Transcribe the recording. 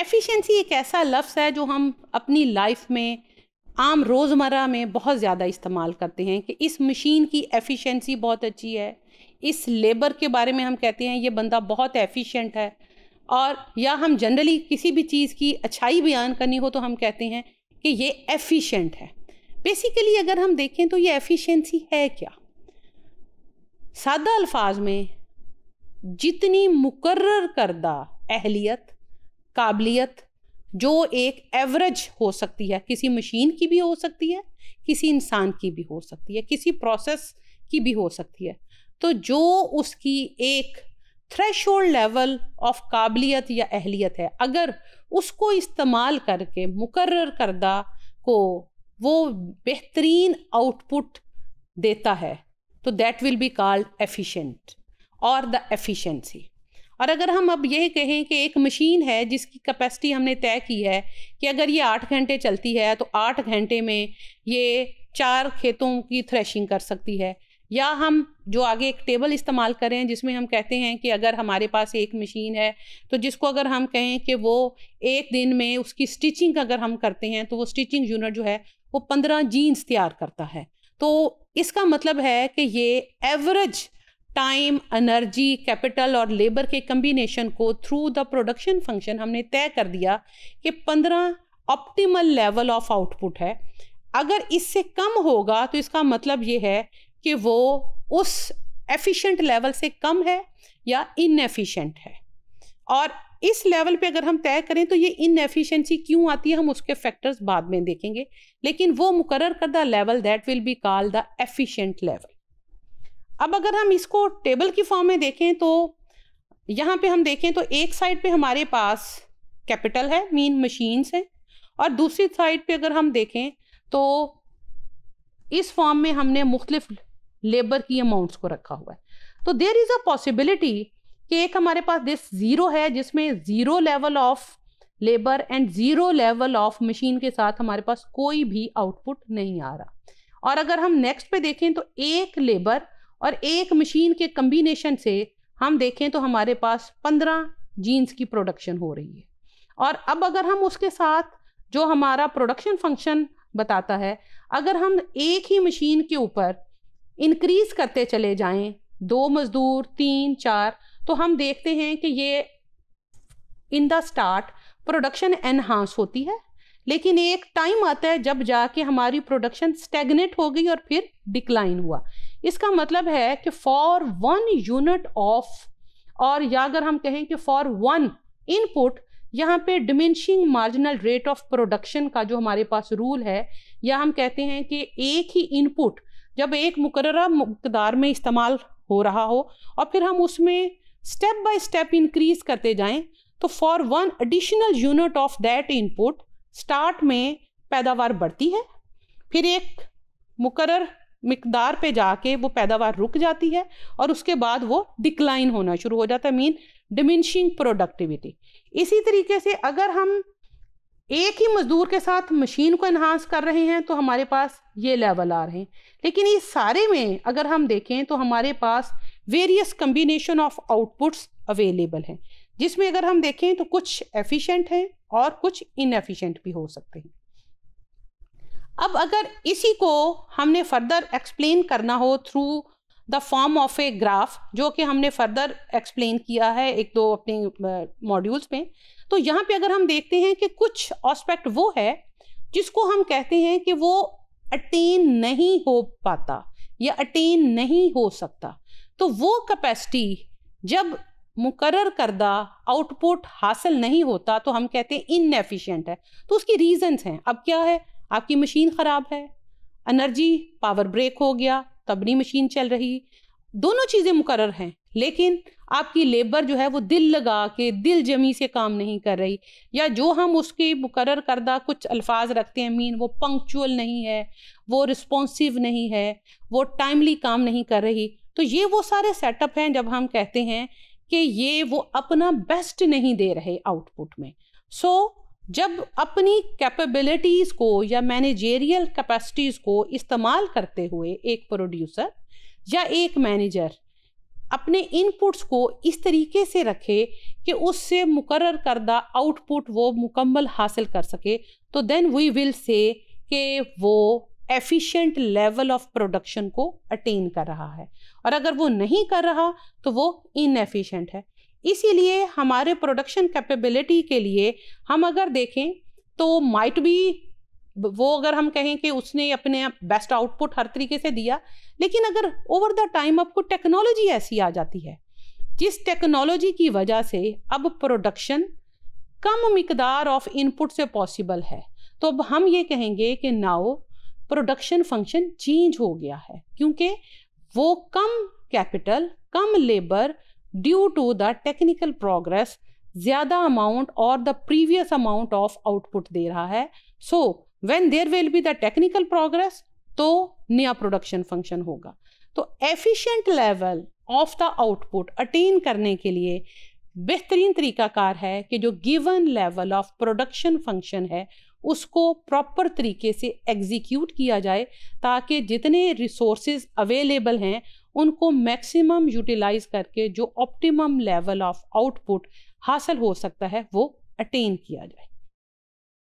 efficiency एक ऐसा लफ्ज़ है जो हम अपनी लाइफ में आम रोज़मर्रा में बहुत ज़्यादा इस्तेमाल करते हैं कि इस मशीन की एफिशिएंसी बहुत अच्छी है इस लेबर के बारे में हम कहते हैं ये बंदा बहुत एफिशिएंट है और या हम जनरली किसी भी चीज़ की अच्छाई बयान करनी हो तो हम कहते हैं कि ये एफिशिएंट है बेसिकली अगर हम देखें तो ये एफिशिएंसी है क्या सादा अल्फाज में जितनी मुकर्र करदा अहलियत काबिलियत जो एक एवरेज हो सकती है किसी मशीन की भी हो सकती है किसी इंसान की भी हो सकती है किसी प्रोसेस की भी हो सकती है तो जो उसकी एक थ्रेश लेवल ऑफ काबिलियत या अहलियत है अगर उसको इस्तेमाल करके मुकर करदा को वो बेहतरीन आउटपुट देता है तो that will be called efficient और द एफिशिएंसी और अगर हम अब यह कहें कि एक मशीन है जिसकी कैपेसिटी हमने तय की है कि अगर ये आठ घंटे चलती है तो आठ घंटे में ये चार खेतों की थ्रेशिंग कर सकती है या हम जो आगे एक टेबल इस्तेमाल करें जिसमें हम कहते हैं कि अगर हमारे पास एक मशीन है तो जिसको अगर हम कहें कि वो एक दिन में उसकी स्टिचिंग अगर हम करते हैं तो वो स्टिचिंग यूनिट जो है वो पंद्रह जीन्स तैयार करता है तो इसका मतलब है कि ये एवरेज टाइम एनर्जी कैपिटल और लेबर के कम्बिनेशन को थ्रू द प्रोडक्शन फंक्शन हमने तय कर दिया कि पंद्रह ऑप्टिमल लेवल ऑफ आउटपुट है अगर इससे कम होगा तो इसका मतलब ये है कि वो उस एफिशिएंट लेवल से कम है या इनएफिशिएंट है और इस लेवल पे अगर हम तय करें तो ये इनएफिशिएंसी क्यों आती है हम उसके फैक्टर्स बाद में देखेंगे लेकिन वो मुकर करदा level that will be called the efficient level अब अगर हम इसको टेबल की फॉर्म में देखें तो यहाँ पे हम देखें तो एक साइड पे हमारे पास कैपिटल है मीन मशीन्स हैं और दूसरी साइड पे अगर हम देखें तो इस फॉर्म में हमने मुख्तलिफ लेबर की अमाउंट्स को रखा हुआ है तो देर इज़ अ पॉसिबिलिटी कि एक हमारे पास दिस ज़ीरो है जिसमें zero level of labour and zero level of machine के साथ हमारे पास कोई भी आउटपुट नहीं आ रहा और अगर हम नेक्स्ट पे देखें तो एक लेबर और एक मशीन के कम्बिनेशन से हम देखें तो हमारे पास पंद्रह जीन्स की प्रोडक्शन हो रही है और अब अगर हम उसके साथ जो हमारा प्रोडक्शन फंक्शन बताता है अगर हम एक ही मशीन के ऊपर इंक्रीज़ करते चले जाएं दो मज़दूर तीन चार तो हम देखते हैं कि ये in the start production enhance होती है लेकिन एक टाइम आता है जब जाके हमारी प्रोडक्शन स्टेगनेट हो गई और फिर डिक्लाइन हुआ इसका मतलब है कि फॉर वन यूनिट ऑफ और या अगर हम कहें कि फॉर वन इनपुट यहाँ पे diminishing marginal rate of production का जो हमारे पास रूल है या हम कहते हैं कि एक ही इनपुट जब एक मुकर्रा मकदार में इस्तेमाल हो रहा हो और फिर हम उसमें स्टेप बाय स्टेप इंक्रीज करते जाएं तो for one additional unit of that input start में पैदावार बढ़ती है फिर एक मुकर मकदार पे जाके वो पैदावार रुक जाती है और उसके बाद वो डिक्लाइन होना शुरू हो जाता है मीन डिमिनशिंग प्रोडक्टिविटी इसी तरीके से अगर हम एक ही मज़दूर के साथ मशीन को इन्हांस कर रहे हैं तो हमारे पास ये लेवल आ रहे हैं लेकिन इस सारे में अगर हम देखें तो हमारे पास various combination of outputs available हैं जिसमें अगर हम देखें तो कुछ एफिशिएंट हैं और कुछ इनएफिशिएंट भी हो सकते हैं अब अगर इसी को हमने फर्दर एक्सप्लेन करना हो through the form of a graph जो कि हमने फर्दर एक्सप्लेन किया है एक दो अपने मॉड्यूल्स में तो यहाँ पे अगर हम देखते हैं कि कुछ ऑस्पेक्ट वो है जिसको हम कहते हैं कि वो अटेन नहीं हो पाता या अटेन नहीं हो सकता तो वो कैपेसिटी जब मुकर करदा आउटपुट हासिल नहीं होता तो हम कहते हैं इनएफिशिएंट है तो उसकी रीजंस हैं अब क्या है आपकी मशीन ख़राब है एनर्जी पावर ब्रेक हो गया तब नहीं मशीन चल रही दोनों चीज़ें मुकर हैं लेकिन आपकी लेबर जो है वो दिल लगा के दिल जमी से काम नहीं कर रही या जो हम उसके मुकर करदा कुछ अल्फाज रखते हैं मीन वो पंक्चुअल नहीं है वो रिस्पॉन्सिव नहीं है वो टाइमली काम नहीं कर रही तो ये वो सारे सेटअप हैं जब हम कहते हैं कि ये वो अपना बेस्ट नहीं दे रहे आउटपुट में सो so, जब अपनी कैपेबिलिटीज़ को या मैनेजेरियल कैपेसिटीज़ को इस्तेमाल करते हुए एक प्रोड्यूसर या एक मैनेजर अपने इनपुट्स को इस तरीके से रखे कि उससे मुकर करदा आउटपुट वो मुकम्मल हासिल कर सके तो देन वी विल से कि वो एफिशिएंट लेवल ऑफ प्रोडक्शन को अटेन कर रहा है और अगर वो नहीं कर रहा तो वो इनएफिशिएंट है इसीलिए हमारे प्रोडक्शन कैपेबिलिटी के लिए हम अगर देखें तो माइट बी वो अगर हम कहें कि उसने अपने बेस्ट आउटपुट हर तरीके से दिया लेकिन अगर ओवर द टाइम आपको टेक्नोलॉजी ऐसी आ जाती है जिस टेक्नोलॉजी की वजह से अब प्रोडक्शन कम मकदार ऑफ इनपुट से पॉसिबल है तो अब हम ये कहेंगे कि नाओ प्रोडक्शन फंक्शन चेंज हो गया है क्योंकि वो कम कैपिटल कम labour due to the technical progress ज़्यादा अमाउंट और the previous amount of output दे रहा है so when there will be the technical progress तो नया प्रोडक्शन फंक्शन होगा तो efficient level of the output attain करने के लिए बेहतरीन तरीकाकार है कि जो given level of production function है उसको प्रॉपर तरीके से एग्जीक्यूट किया जाए ताकि जितने रिसोर्स अवेलेबल हैं उनको मैक्सिमम यूटिलाइज करके जो ऑप्टिमम लेवल ऑफ आउटपुट हासिल हो सकता है वो अटेन किया जाए